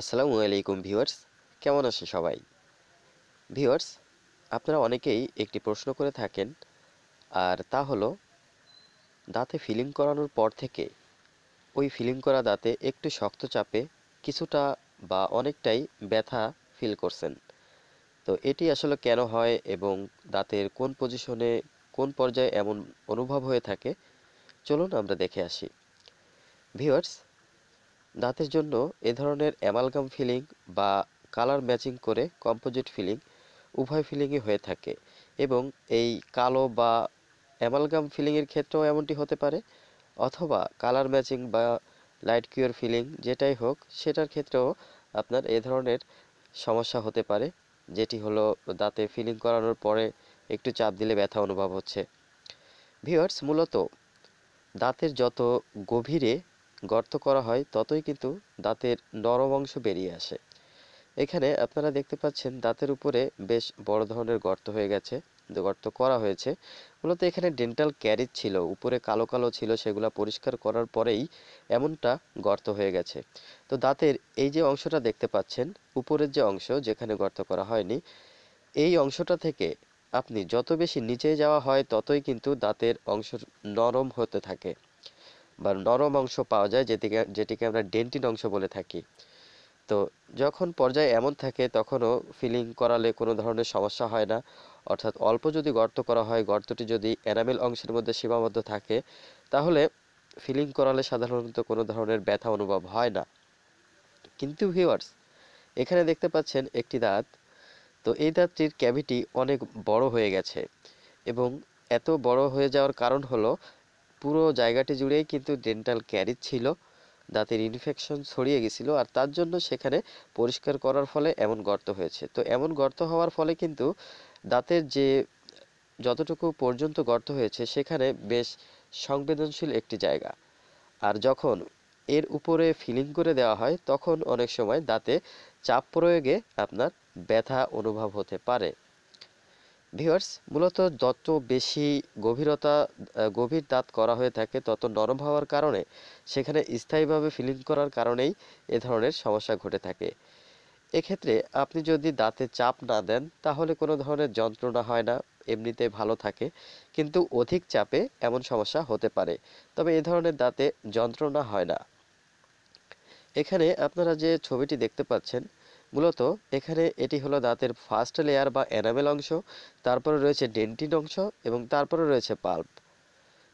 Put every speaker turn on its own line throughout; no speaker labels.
আসসালামু আলাইকুম ভিউয়ার্স কেমন আছে সবাই ভিউয়ার্স আপনারা অনেকেই একটি প্রশ্ন করে থাকেন আর তা হলো দাঁতে ফিলিং করানোর পর থেকে ওই ফিলিং করা দাঁতে একটু শক্ত চাপে কিছুটা বা অনেকটাই ব্যথা ফিল করছেন তো এটি আসলে কেন হয় এবং দাঁতের কোন পজিশনে কোন পর্যায়ে এমন অনুভব হয়ে থাকে চলুন আমরা দেখে আসি ভিউয়ার্স দাঁতের জন্য এ ধরনের অ্যামালগাম ফিলিং বা কালার ম্যাচিং করে কম্পোজিট ফিলিং উভয় ফিলিংই হয়ে থাকে এবং এই কালো বা অ্যামালগাম ফিলিংয়ের ক্ষেত্রেও এমনটি হতে পারে অথবা কালার ম্যাচিং বা লাইট কিউর ফিলিং যেটাই হোক সেটার ক্ষেত্রেও আপনার এ ধরনের সমস্যা হতে পারে যেটি হলো দাঁতে ফিলিং করানোর পরে একটু চাপ দিলে ব্যথা অনুভব হচ্ছে ভিওয়ার্স মূলত দাঁতের যত গভীরে গর্ত করা হয় ততই কিন্তু দাঁতের নরম অংশ বেরিয়ে আসে এখানে আপনারা দেখতে পাচ্ছেন দাঁতের উপরে বেশ বড় ধরনের গর্ত হয়ে গেছে গর্ত করা হয়েছে মূলত এখানে ডেন্টাল ক্যারিজ ছিল উপরে কালো কালো ছিল সেগুলো পরিষ্কার করার পরেই এমনটা গর্ত হয়ে গেছে তো দাঁতের এই যে অংশটা দেখতে পাচ্ছেন উপরের যে অংশ যেখানে গর্ত করা হয়নি এই অংশটা থেকে আপনি যত বেশি নিচে যাওয়া হয় ততই কিন্তু দাঁতের অংশ নরম হতে থাকে বা নরম অংশ পাওয়া যায় যেটিকে যেটিকে আমরা ডেন্টিন অংশ বলে থাকি তো যখন পর্যায় এমন থাকে তখনও ফিলিং করালে কোনো ধরনের সমস্যা হয় না অর্থাৎ অল্প যদি গর্ত করা হয় গর্তটি যদি এনামেল অংশের মধ্যে সীমাবদ্ধ থাকে তাহলে ফিলিং করালে সাধারণত কোনো ধরনের ব্যথা অনুভব হয় না কিন্তু ভিউয়ার্স এখানে দেখতে পাচ্ছেন একটি দাঁত তো এই দাঁতটির ক্যাভিটি অনেক বড় হয়ে গেছে এবং এত বড় হয়ে যাওয়ার কারণ হলো পুরো জায়গাটি জুড়েই কিন্তু ডেন্টাল ক্যারিজ ছিল দাঁতের ইনফেকশন ছড়িয়ে গেছিল আর তার জন্য সেখানে পরিষ্কার করার ফলে এমন গর্ত হয়েছে তো এমন গর্ত হওয়ার ফলে কিন্তু দাঁতের যে যতটুকু পর্যন্ত গর্ত হয়েছে সেখানে বেশ সংবেদনশীল একটি জায়গা আর যখন এর উপরে ফিলিং করে দেওয়া হয় তখন অনেক সময় দাঁতে চাপ প্রয়োগে আপনার ব্যথা অনুভব হতে পারে ভিউয়ার্স মূলত যত বেশি গভীরতা গভীর দাঁত করা হয়ে থাকে তত নরম হওয়ার কারণে সেখানে স্থায়ীভাবে ফিলিং করার কারণেই এ ধরনের সমস্যা ঘটে থাকে এক্ষেত্রে আপনি যদি দাঁতে চাপ না দেন তাহলে কোনো ধরনের যন্ত্রণা হয় না এমনিতে ভালো থাকে কিন্তু অধিক চাপে এমন সমস্যা হতে পারে তবে এ ধরনের দাঁতে যন্ত্রণা হয় না এখানে আপনারা যে ছবিটি দেখতে পাচ্ছেন মূলত এখানে এটি হলো দাঁতের ফার্স্ট লেয়ার বা এনামেল অংশ তারপরে রয়েছে ডেন্টিন অংশ এবং তারপরে রয়েছে পাল্প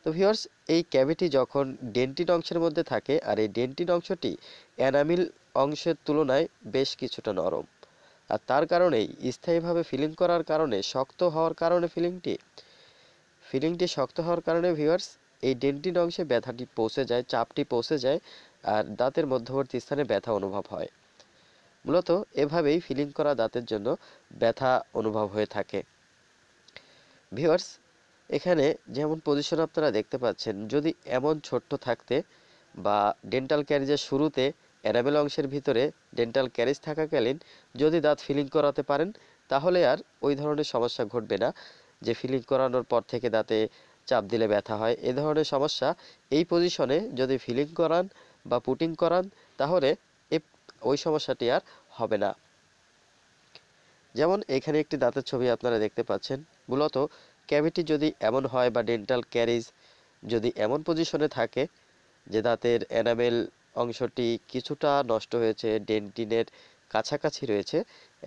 তো ভিওর্স এই ক্যাভিটি যখন ডেন্টিন অংশের মধ্যে থাকে আর এই ডেন্টিন অংশটি এনামিল অংশের তুলনায় বেশ কিছুটা নরম আর তার কারণেই স্থায়ীভাবে ফিলিং করার কারণে শক্ত হওয়ার কারণে ফিলিংটি ফিলিংটি শক্ত হওয়ার কারণে ভিউয়ার্স এই ডেন্টিন অংশে ব্যথাটি পৌঁছে যায় চাপটি পৌঁছে যায় আর দাঁতের মধ্যবর্তী স্থানে ব্যথা অনুভব হয় মূলত এভাবেই ফিলিং করা দাঁতের জন্য ব্যথা অনুভব হয়ে থাকে ভিওয়ার্স এখানে যেমন পজিশন আপনারা দেখতে পাচ্ছেন যদি এমন ছোট্ট থাকতে বা ডেন্টাল ক্যারেজের শুরুতে অ্যানাবেল অংশের ভিতরে ডেন্টাল ক্যারেজ থাকাকালীন যদি দাঁত ফিলিং করাতে পারেন তাহলে আর ওই ধরনের সমস্যা ঘটবে না যে ফিলিং করানোর পর থেকে দাঁতে চাপ দিলে ব্যথা হয় এ ধরনের সমস্যা এই পজিশনে যদি ফিলিং করান বা পুটিং করান তাহলে এ ওই সমস্যাটি আর হবে না যেমন এখানে একটি দাঁতের ছবি আপনারা দেখতে পাচ্ছেন মূলত ক্যাভিটি যদি এমন হয় বা ডেন্টাল ক্যারিজ যদি এমন পজিশনে থাকে যে দাঁতের এনামেল অংশটি কিছুটা নষ্ট হয়েছে ডেন্টিনের কাছাকাছি রয়েছে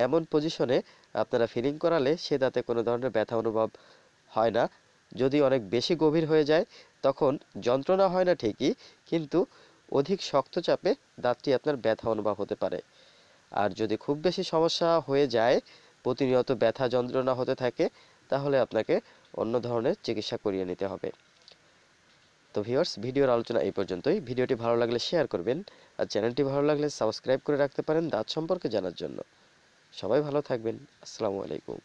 এমন পজিশনে আপনারা ফিলিং করালে সে দাঁতে কোনো ধরনের ব্যথা অনুভব হয় না যদি অনেক বেশি গভীর হয়ে যায় তখন যন্ত্রণা হয় না ঠিকই কিন্তু অধিক শক্ত চাপে দাঁতটি আপনার ব্যথা অনুভব হতে পারে আর যদি খুব বেশি সমস্যা হয়ে যায় প্রতিনিয়ত ব্যথা যন্ত্রণা হতে থাকে তাহলে আপনাকে অন্য ধরনের চিকিৎসা করিয়ে নিতে হবে তো ভিউয়ার্স ভিডিওর আলোচনা এই পর্যন্তই ভিডিওটি ভালো লাগলে শেয়ার করবেন আর চ্যানেলটি ভালো লাগলে সাবস্ক্রাইব করে রাখতে পারেন দাঁত সম্পর্কে জানার জন্য সবাই ভালো থাকবেন আসসালামু আলাইকুম